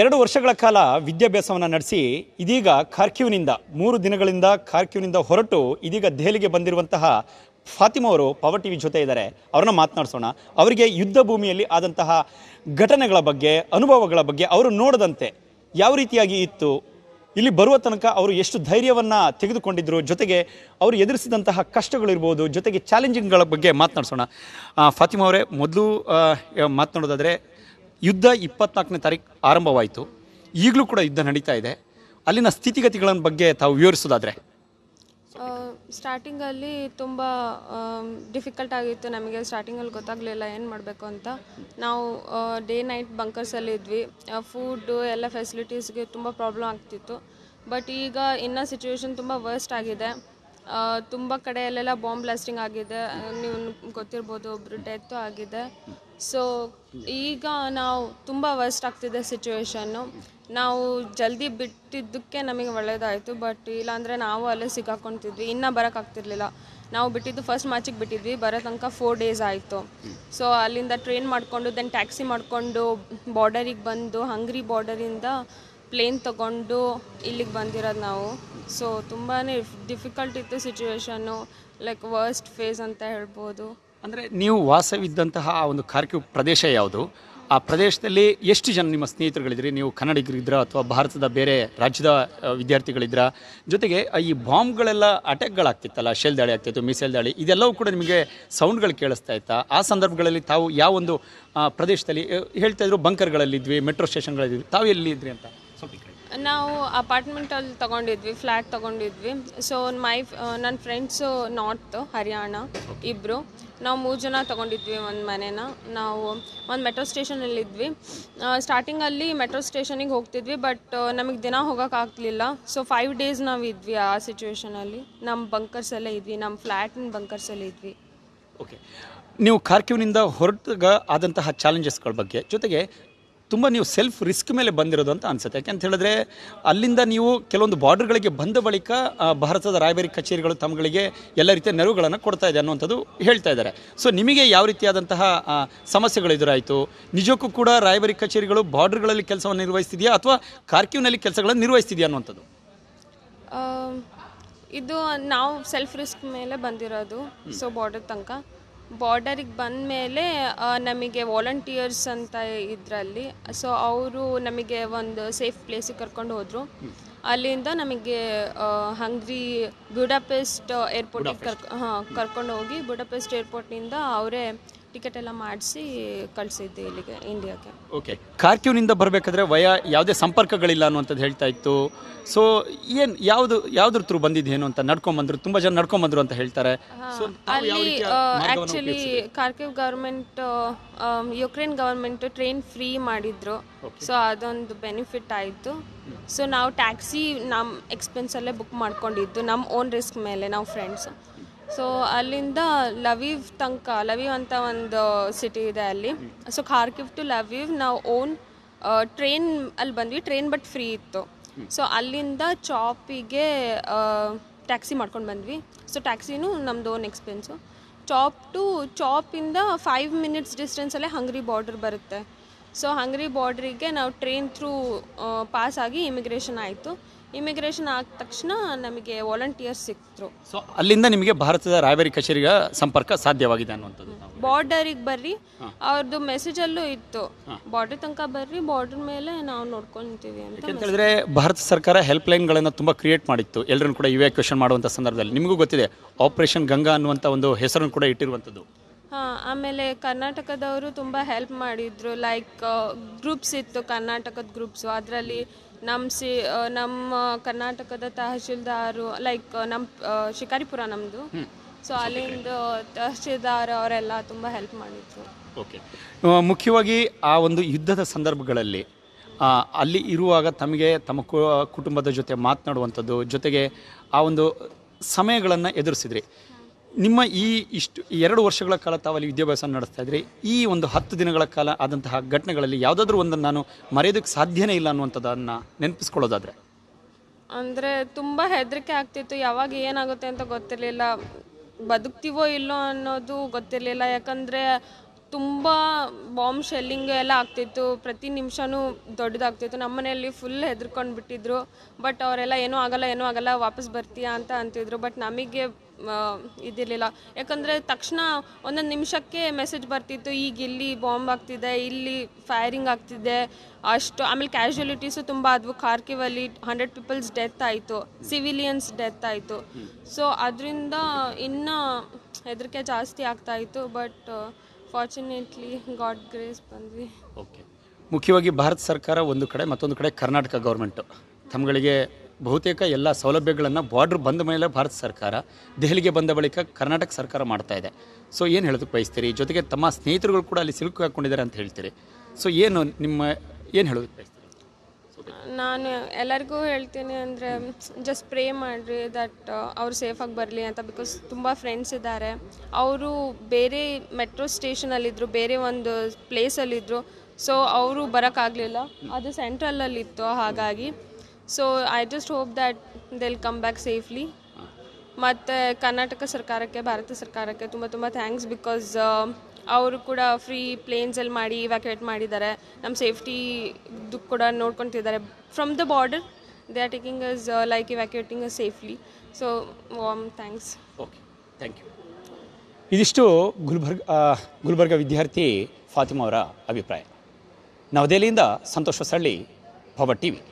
ಎರಡು ವರ್ಷಗಳ ಕಾಲ ವಿದ್ಯಾಭ್ಯಾಸವನ್ನು ನಡೆಸಿ ಇದೀಗ ಕಾರ್ಕ್ಯೂನಿಂದ ಮೂರು ದಿನಗಳಿಂದ ಕಾರ್ಕ್ಯೂನಿಂದ ಹೊರಟು ಇದೀಗ ದೆಹಲಿಗೆ ಬಂದಿರುವಂತಹ ಫಾತಿಮಾ ಅವರು ಪವರ್ ಟಿ ವಿ ಜೊತೆ ಇದ್ದಾರೆ ಅವ್ರನ್ನ ಮಾತನಾಡಿಸೋಣ ಅವರಿಗೆ ಯುದ್ಧ ಭೂಮಿಯಲ್ಲಿ ಆದಂತಹ ಘಟನೆಗಳ ಬಗ್ಗೆ ಅನುಭವಗಳ ಬಗ್ಗೆ ಅವರು ನೋಡದಂತೆ ಯಾವ ರೀತಿಯಾಗಿ ಇತ್ತು ಇಲ್ಲಿ ಬರುವ ತನಕ ಅವರು ಎಷ್ಟು ಧೈರ್ಯವನ್ನು ತೆಗೆದುಕೊಂಡಿದ್ರು ಜೊತೆಗೆ ಅವರು ಎದುರಿಸಿದಂತಹ ಕಷ್ಟಗಳಿರ್ಬೋದು ಜೊತೆಗೆ ಚಾಲೆಂಜಿಂಗ್ಗಳ ಬಗ್ಗೆ ಮಾತನಾಡಿಸೋಣ ಫಾತಿಮಾ ಅವರೇ ಮೊದಲು ಮಾತನಾಡೋದಾದರೆ ಯುದ್ಧ ಇಪ್ಪತ್ನಾಲ್ಕನೇ ತಾರೀಕು ಆರಂಭವಾಯಿತು ಈಗಲೂ ಕೂಡ ಯುದ್ಧ ನಡೀತಾ ಇದೆ ಅಲ್ಲಿನ ಸ್ಥಿತಿಗತಿಗಳ ಬಗ್ಗೆ ತಾವು ವಿವರಿಸೋದಾದರೆ ಸ್ಟಾರ್ಟಿಂಗಲ್ಲಿ ತುಂಬ ಡಿಫಿಕಲ್ಟ್ ಆಗಿತ್ತು ನಮಗೆ ಸ್ಟಾರ್ಟಿಂಗಲ್ಲಿ ಗೊತ್ತಾಗಲಿಲ್ಲ ಏನು ಮಾಡಬೇಕು ಅಂತ ನಾವು ಡೇ ನೈಟ್ ಬಂಕರ್ಸಲ್ಲಿ ಇದ್ವಿ ಫುಡ್ಡು ಎಲ್ಲ ಫೆಸಿಲಿಟೀಸ್ಗೆ ತುಂಬ ಪ್ರಾಬ್ಲಮ್ ಆಗ್ತಿತ್ತು ಬಟ್ ಈಗ ಇನ್ನೂ ಸಿಚುವೇಶನ್ ತುಂಬ ವರ್ಸ್ಟ್ ಆಗಿದೆ ತುಂಬ ಕಡೆಯಲ್ಲೆಲ್ಲ ಬಾಂಬ್ ಬ್ಲಾಸ್ಟಿಂಗ್ ಆಗಿದೆ ನೀವು ಗೊತ್ತಿರ್ಬೋದು ಒಬ್ರು ಡೆತ್ತು ಆಗಿದೆ ಸೊ ಈಗ ನಾವು ತುಂಬ ವರ್ಸ್ಟ್ ಆಗ್ತಿದೆ ಸಿಚುವೇಶನ್ನು ನಾವು ಜಲ್ದಿ ಬಿಟ್ಟಿದ್ದಕ್ಕೆ ನಮಗೆ ಒಳ್ಳೆಯದಾಯಿತು ಬಟ್ ಇಲ್ಲಾಂದರೆ ನಾವು ಅಲ್ಲೇ ಸಿಗಾಕೊತಿದ್ವಿ ಇನ್ನೂ ಬರೋಕ್ಕಾಗ್ತಿರ್ಲಿಲ್ಲ ನಾವು ಬಿಟ್ಟಿದ್ದು ಫಸ್ಟ್ ಮ್ಯಾಚಿಗೆ ಬಿಟ್ಟಿದ್ವಿ ಬರೋ ತನಕ ಫೋರ್ ಡೇಸ್ ಆಯಿತು ಸೊ ಅಲ್ಲಿಂದ ಟ್ರೈನ್ ಮಾಡಿಕೊಂಡು ದೆನ್ ಟ್ಯಾಕ್ಸಿ ಮಾಡಿಕೊಂಡು ಬಾರ್ಡರಿಗೆ ಬಂದು ಹಂಗ್ರಿ ಬಾರ್ಡರಿಂದ ಪ್ಲೇನ್ ತಗೊಂಡು ಇಲ್ಲಿಗೆ ಬಂದಿರೋದು ನಾವು ಸೊ ತುಂಬಾ ಡಿಫಿಕಲ್ಟ್ ಇತ್ತು ಸಿಚುವೇಶನ್ನು ಲೈಕ್ ವರ್ಸ್ಟ್ ಫೇಸ್ ಅಂತ ಹೇಳ್ಬೋದು ಅಂದರೆ ನೀವು ವಾಸವಿದ್ದಂತಹ ಆ ಒಂದು ಕಾರ್ಕಿವ್ ಪ್ರದೇಶ ಯಾವುದು ಆ ಪ್ರದೇಶದಲ್ಲಿ ಎಷ್ಟು ಜನ ನಿಮ್ಮ ಸ್ನೇಹಿತರುಗಳಿದ್ರಿ ನೀವು ಕನ್ನಡಿಗರಿದ್ರ ಅಥವಾ ಭಾರತದ ಬೇರೆ ರಾಜ್ಯದ ವಿದ್ಯಾರ್ಥಿಗಳಿದ್ರ ಜೊತೆಗೆ ಈ ಬಾಂಬ್ಗಳೆಲ್ಲ ಅಟ್ಯಾಕ್ಗಳಾಗ್ತಿತ್ತಲ್ಲ ಶೆಲ್ ದಾಳಿ ಆಗ್ತಿತ್ತು ಮಿಸೈಲ್ ದಾಳಿ ಇದೆಲ್ಲವೂ ಕೂಡ ನಿಮಗೆ ಸೌಂಡ್ಗಳು ಕೇಳಿಸ್ತಾ ಇತ್ತಾ ಆ ಸಂದರ್ಭಗಳಲ್ಲಿ ತಾವು ಯಾವೊಂದು ಪ್ರದೇಶದಲ್ಲಿ ಹೇಳ್ತಾ ಇದ್ರು ಬಂಕರ್ಗಳಲ್ಲಿದ್ವಿ ಮೆಟ್ರೋ ಸ್ಟೇಷನ್ಗಳಲ್ಲಿದ್ವಿ ತಾವು ಎಲ್ಲಿದ್ರಿ ಅಂತ ನಾವು ಅಪಾರ್ಟ್ಮೆಂಟಲ್ಲಿ ತೊಗೊಂಡಿದ್ವಿ ಫ್ಲ್ಯಾಟ್ ತೊಗೊಂಡಿದ್ವಿ ಸೊ ಮೈ ನನ್ನ ಫ್ರೆಂಡ್ಸು ನಾರ್ತ್ ಹರಿಯಾಣ ಇಬ್ಬರು ನಾವು ಮೂರು ಜನ ತೊಗೊಂಡಿದ್ವಿ ಒಂದು ಮನೇನ ನಾವು ಒಂದು ಮೆಟ್ರೋ ಸ್ಟೇಷನಲ್ಲಿದ್ವಿ ಸ್ಟಾರ್ಟಿಂಗಲ್ಲಿ ಮೆಟ್ರೋ ಸ್ಟೇಷನಿಗೆ ಹೋಗ್ತಿದ್ವಿ ಬಟ್ uh, ನಮಗೆ ದಿನ ಹೋಗೋಕ್ಕಾಗಲಿಲ್ಲ ಸೊ ಫೈವ್ ಡೇಸ್ ನಾವು ಇದ್ವಿ ಆ ಸಿಚುವೇಷನಲ್ಲಿ ನಮ್ಮ ಬಂಕರ್ಸಲ್ಲೇ ಇದ್ವಿ ನಮ್ಮ ಫ್ಲ್ಯಾಟಿನ ಬಂಕರ್ಸಲ್ಲೇ ಇದ್ವಿ ಓಕೆ ನೀವು ಕಾರ್ಕಿವ್ನಿಂದ ಹೊರಟಾಗ ಆದಂತಹ ಚಾಲೆಂಜಸ್ಗಳ ಬಗ್ಗೆ ಜೊತೆಗೆ ತುಂಬ ನೀವು ಸೆಲ್ಫ್ ರಿಸ್ಕ್ ಮೇಲೆ ಬಂದಿರೋದು ಅಂತ ಅನಿಸುತ್ತೆ ಯಾಕೆಂತ ಹೇಳಿದ್ರೆ ಅಲ್ಲಿಂದ ನೀವು ಕೆಲವೊಂದು ಬಾರ್ಡರ್ಗಳಿಗೆ ಬಂದ ಬಳಿಕ ಭಾರತದ ರಾಯಭಾರಿ ಕಚೇರಿಗಳು ತಮ್ಮಗಳಿಗೆ ಎಲ್ಲ ರೀತಿಯ ನೆರವುಗಳನ್ನು ಕೊಡ್ತಾ ಇದೆ ಅನ್ನುವಂಥದ್ದು ಹೇಳ್ತಾ ಇದ್ದಾರೆ ಸೊ ನಿಮಗೆ ಯಾವ ರೀತಿಯಾದಂತಹ ಸಮಸ್ಯೆಗಳು ಎದುರಾಯಿತು ನಿಜಕ್ಕೂ ಕೂಡ ರಾಯಭಾರಿ ಕಚೇರಿಗಳು ಬಾರ್ಡರ್ಗಳಲ್ಲಿ ಕೆಲಸವನ್ನು ನಿರ್ವಹಿಸ್ತಿದೆಯಾ ಅಥವಾ ಕಾರ್ಕಿವ್ನಲ್ಲಿ ಕೆಲಸಗಳನ್ನು ನಿರ್ವಹಿಸ್ತಿದೆಯಾ ಅನ್ನುವಂಥದ್ದು ಇದು ನಾವು ಸೆಲ್ಫ್ ರಿಸ್ಕ್ ಮೇಲೆ ಬಂದಿರೋದು ಸೊ ಬಾರ್ಡರ್ ತನಕ ಬಾರ್ಡರಿಗೆ ಬಂದ ಮೇಲೆ ನಮಗೆ ವಾಲಂಟಿಯರ್ಸ್ ಅಂತ ಇದರಲ್ಲಿ ಸೊ ಅವರು ನಮಗೆ ಒಂದು ಸೇಫ್ ಪ್ಲೇಸಿಗೆ ಕರ್ಕೊಂಡು ಹೋದರು ಅಲ್ಲಿಂದ ನಮಗೆ ಹಂಗ್ರಿ ಬುಡಾಪೆಸ್ಟ್ ಏರ್ಪೋರ್ಟಿಗೆ ಕರ್ಕೊ ಹಾಂ ಕರ್ಕೊಂಡು ಹೋಗಿ ಬುಡಾಪೆಸ್ಟ್ ಏರ್ಪೋರ್ಟ್ನಿಂದ ಅವರೇ ಟಿಕೆಟ್ ಎಲ್ಲ ಮಾಡಿಸಿ ಕಳಿಸಿದ್ದೆ ಇಲ್ಲಿಗೆ ಇಂಡಿಯಾಕ್ಕೆ ಓಕೆ ಕಾರ್ಕ್ಯೂನಿಂದ ಬರಬೇಕಾದ್ರೆ ವಯ ಯಾವುದೇ ಸಂಪರ್ಕಗಳಿಲ್ಲ ಅನ್ನುವಂಥದ್ದು ಹೇಳ್ತಾ ಇತ್ತು ಸೊ ಏನು ಯಾವುದು ಯಾವ್ದ್ರ ಥ್ರೂ ಬಂದಿದ್ದೇನು ಅಂತ ನಡ್ಕೊಂಬಂದ್ರು ತುಂಬ ಜನ ನಡ್ಕೊಂಬಂದ್ರು ಅಂತ ಹೇಳ್ತಾರೆ ಸೊ ಅಲ್ಲಿ actually Kharkiv government Ukraine government train free ಮಾಡಿದ್ರು ಸೊ ಅದೊಂದು ಬೆನಿಫಿಟ್ ಆಯಿತು ಸೊ ನಾವು ಟ್ಯಾಕ್ಸಿ ನಮ್ಮ ಎಕ್ಸ್ಪೆನ್ಸಲ್ಲೇ ಬುಕ್ ಮಾಡ್ಕೊಂಡಿದ್ದು ನಮ್ಮ ಓನ್ ರಿಸ್ಕ್ ಮೇಲೆ ನಾವು ಫ್ರೆಂಡ್ಸ್ ಸೊ ಅಲ್ಲಿಂದ ಲವೀವ್ ತನಕ ಲವೀವ್ ಅಂತ ಒಂದು ಸಿಟಿ ಇದೆ ಅಲ್ಲಿ ಸೊ ಖಾರ್ಕಿವ್ ಟು ಲವೀವ್ ನಾವು ಓನ್ ಟ್ರೈನ್ ಅಲ್ಲಿ ಬಂದ್ವಿ ಟ್ರೈನ್ ಬಟ್ ಫ್ರೀ ಇತ್ತು ಸೊ ಅಲ್ಲಿಂದ ಚಾಪಿಗೆ ಟ್ಯಾಕ್ಸಿ ಮಾಡ್ಕೊಂಡು ಬಂದ್ವಿ ಸೊ ಟ್ಯಾಕ್ಸಿನೂ ನಮ್ದು ಓನ್ ಎಕ್ಸ್ಪೆನ್ಸು ಚಾಪ್ ಟು ಚಾಪಿಂದ ಫೈವ್ ಮಿನಿಟ್ಸ್ ಡಿಸ್ಟೆನ್ಸಲ್ಲೇ ಹಂಗ್ರಿ ಬಾರ್ಡರ್ ಬರುತ್ತೆ ಸೊ ಹಂಗ್ರಿ ಬಾರ್ಡ್ರಿಗೆ ನಾವು ಟ್ರೈನ್ ಥ್ರೂ ಪಾಸ್ ಆಗಿ ಇಮಿಗ್ರೇಷನ್ ಆಯಿತು ಇಮಿಗ್ರೇಷನ್ ಆದ ತಕ್ಷಣ ನಮಗೆ ವಾಲಂಟಿಯರ್ಸ್ ಸಿಕ್ತರು ಸೊ ಅಲ್ಲಿಂದ ನಿಮಗೆ ಭಾರತದ ರಾಯಬೇರಿ ಕಚೇರಿಗೆ ಸಂಪರ್ಕ ಸಾಧ್ಯವಾಗಿದೆ ಅನ್ನುವಂಥದ್ದು ಬಾರ್ಡರಿಗೆ ಬರ್ರಿ ಅವ್ರದ್ದು ಅಲ್ಲೂ ಇತ್ತು ಬಾರ್ಡರ್ ತನಕ ಬರ್ರಿ ಬಾರ್ಡರ್ ಮೇಲೆ ನಾವು ನೋಡ್ಕೊಂತೀವಿ ಅಂತ ಹೇಳಿದ್ರೆ ಭಾರತ ಸರ್ಕಾರ ಹೆಲ್ಪ್ ಲೈನ್ಗಳನ್ನ ತುಂಬಾ ಕ್ರಿಯೇಟ್ ಮಾಡಿತ್ತು ಎಲ್ಲರನ್ನು ಕೂಡ ಇವ್ಯಾಕ್ವೇಷನ್ ಮಾಡುವಂತ ಸಂದರ್ಭದಲ್ಲಿ ನಿಮಗೂ ಗೊತ್ತಿದೆ ಆಪರೇಷನ್ ಗಂಗಾ ಅನ್ನುವಂತ ಒಂದು ಹೆಸರನ್ನು ಕೂಡ ಇಟ್ಟಿರುವಂಥದ್ದು ಹಾಂ ಆಮೇಲೆ ಕರ್ನಾಟಕದವರು ತುಂಬ ಹೆಲ್ಪ್ ಮಾಡಿದರು ಲೈಕ್ ಗ್ರೂಪ್ಸ್ ಇತ್ತು ಕರ್ನಾಟಕದ ಗ್ರೂಪ್ಸು ಅದರಲ್ಲಿ ನಮ್ಮ ಸಿ ನಮ್ಮ ಕರ್ನಾಟಕದ ತಹಶೀಲ್ದಾರು ಲೈಕ್ ನಮ್ಮ ಶಿಕಾರಿಪುರ ನಮ್ಮದು ಸೊ ಅಲ್ಲಿಂದ ತಹಶೀಲ್ದಾರ್ ಅವರೆಲ್ಲ ತುಂಬ ಹೆಲ್ಪ್ ಮಾಡಿದ್ರು ಓಕೆ ಮುಖ್ಯವಾಗಿ ಆ ಒಂದು ಯುದ್ಧದ ಸಂದರ್ಭಗಳಲ್ಲಿ ಅಲ್ಲಿ ಇರುವಾಗ ತಮಗೆ ತಮ್ಮ ಕುಟುಂಬದ ಜೊತೆ ಮಾತನಾಡುವಂಥದ್ದು ಜೊತೆಗೆ ಆ ಒಂದು ಸಮಯಗಳನ್ನು ಎದುರಿಸಿದ್ರಿ ನಿಮ್ಮ ಈ ಇಷ್ಟು ಎರಡು ವರ್ಷಗಳ ಕಾಲ ತಾವಲ್ಲಿ ವಿದ್ಯಾಭ್ಯಾಸ ನಡೆಸ್ತಾ ಇದ್ರಿ ಈ ಒಂದು ಹತ್ತು ದಿನಗಳ ಕಾಲ ಆದಂತಹ ಘಟನೆಗಳಲ್ಲಿ ಯಾವುದಾದ್ರೂ ಒಂದನ್ನು ನಾನು ಮರೆಯೋದಕ್ಕೆ ಸಾಧ್ಯನೇ ಇಲ್ಲ ಅನ್ನುವಂಥದ್ದನ್ನು ನೆನಪಿಸ್ಕೊಳ್ಳೋದಾದರೆ ಅಂದರೆ ತುಂಬ ಹೆದರಿಕೆ ಆಗ್ತಿತ್ತು ಯಾವಾಗ ಏನಾಗುತ್ತೆ ಅಂತ ಗೊತ್ತಿರಲಿಲ್ಲ ಬದುಕ್ತೀವೋ ಇಲ್ಲೋ ಅನ್ನೋದು ಗೊತ್ತಿರಲಿಲ್ಲ ಯಾಕಂದರೆ ತುಂಬ ಬಾಂಬ್ ಶೆಲ್ಲಿಂಗ್ ಎಲ್ಲ ಆಗ್ತಿತ್ತು ಪ್ರತಿ ನಿಮಿಷವೂ ದೊಡ್ಡದಾಗ್ತಿತ್ತು ನಮ್ಮ ಮನೆಯಲ್ಲಿ ಫುಲ್ ಹೆದರ್ಕೊಂಡು ಬಿಟ್ಟಿದ್ರು ಬಟ್ ಅವರೆಲ್ಲ ಏನೂ ಆಗಲ್ಲ ಏನೂ ಆಗಲ್ಲ ವಾಪಸ್ ಬರ್ತೀಯಾ ಅಂತ ಅಂತಿದ್ರು ಬಟ್ ನಮಗೆ ಇದಿರಲಿಲ್ಲ ಯಾಕಂದರೆ ತಕ್ಷಣ ಒಂದೊಂದು ನಿಮಿಷಕ್ಕೆ ಮೆಸೇಜ್ ಬರ್ತಿತ್ತು ಈಗ ಇಲ್ಲಿ ಬಾಂಬ್ ಆಗ್ತಿದೆ ಇಲ್ಲಿ ಫೈರಿಂಗ್ ಆಗ್ತಿದೆ ಅಷ್ಟು ಆಮೇಲೆ ಕ್ಯಾಶುಯಲಿಟೀಸು ತುಂಬ ಆದವು ಕಾರ್ಕಿವಲ್ಲಿ ಹಂಡ್ರೆಡ್ ಪೀಪಲ್ಸ್ ಡೆತ್ ಆಯಿತು ಸಿವಿಲಿಯನ್ಸ್ ಡೆತ್ ಆಯಿತು ಸೊ ಅದರಿಂದ ಇನ್ನೂ ಹೆದರಿಕೆ ಜಾಸ್ತಿ ಆಗ್ತಾಯಿತ್ತು ಬಟ್ ಫಾರ್ಚುನೇಟ್ಲಿ ಗಾಡ್ ಗ್ರೇಸ್ ಬಂದ್ವಿ ಓಕೆ ಮುಖ್ಯವಾಗಿ ಭಾರತ ಸರ್ಕಾರ ಒಂದು ಕಡೆ ಮತ್ತೊಂದು ಕಡೆ ಕರ್ನಾಟಕ ಗೌರ್ಮೆಂಟು ತಮ್ಮಗಳಿಗೆ ಬಹುತೇಕ ಎಲ್ಲ ಸೌಲಭ್ಯಗಳನ್ನು ಬಾರ್ಡ್ರ್ ಬಂದ ಮೇಲೆ ಭಾರತ ಸರ್ಕಾರ ದೆಹಲಿಗೆ ಬಂದ ಬಳಿಕ ಕರ್ನಾಟಕ ಸರ್ಕಾರ ಮಾಡ್ತಾ ಇದೆ ಸೊ ಏನು ಹೇಳೋದಕ್ಕೆ ಬಯಸ್ತೀರಿ ಜೊತೆಗೆ ತಮ್ಮ ಸ್ನೇಹಿತರುಗಳು ಕೂಡ ಅಲ್ಲಿ ಸಿಲುಕು ಹಾಕ್ಕೊಂಡಿದ್ದಾರೆ ಅಂತ ಹೇಳ್ತೀರಿ ಸೊ ಏನು ನಿಮ್ಮ ಏನು ಹೇಳೋದಕ್ಕೆ ಬಯಸ್ತೀರಿ ನಾನು ಎಲ್ಲರಿಗೂ ಹೇಳ್ತೀನಿ ಅಂದರೆ ಜಸ್ಟ್ ಪ್ರೇ ಮಾಡಿರಿ ದಟ್ ಅವ್ರು ಸೇಫಾಗಿ ಬರಲಿ ಅಂತ ಬಿಕಾಸ್ ತುಂಬ ಫ್ರೆಂಡ್ಸ್ ಇದ್ದಾರೆ ಅವರು ಬೇರೆ ಮೆಟ್ರೋ ಸ್ಟೇಷನಲ್ಲಿದ್ದರು ಬೇರೆ ಒಂದು ಪ್ಲೇಸಲ್ಲಿದ್ದರು ಸೊ ಅವರು ಬರೋಕ್ಕಾಗಲಿಲ್ಲ ಅದು ಸೆಂಟ್ರಲಲ್ಲಿತ್ತು ಹಾಗಾಗಿ so I just hope that they'll come back safely ಮತ್ತು ಕರ್ನಾಟಕ ಸರ್ಕಾರಕ್ಕೆ ಭಾರತ ಸರ್ಕಾರಕ್ಕೆ ತುಂಬ ತುಂಬ ಥ್ಯಾಂಕ್ಸ್ ಬಿಕಾಸ್ ಅವರು ಕೂಡ ಫ್ರೀ ಪ್ಲೇನ್ಸಲ್ಲಿ ಮಾಡಿ ವ್ಯಾಕ್ಯುವೇಟ್ ಮಾಡಿದ್ದಾರೆ ನಮ್ಮ ಸೇಫ್ಟಿ ಕೂಡ ನೋಡ್ಕೊತಿದ್ದಾರೆ from the border they are taking us like evacuating us safely so warm thanks okay thank you ಇದಿಷ್ಟು ಗುಲ್ಬರ್ಗ ಗುಲ್ಬರ್ಗ ವಿದ್ಯಾರ್ಥಿ ಫಾತಿಮಾ ಅವರ ಅಭಿಪ್ರಾಯ ನವದೆಹಲಿಯಿಂದ ಸಂತೋಷ ಸಳ್ಳಿ ಪವರ್ ಟಿವಿ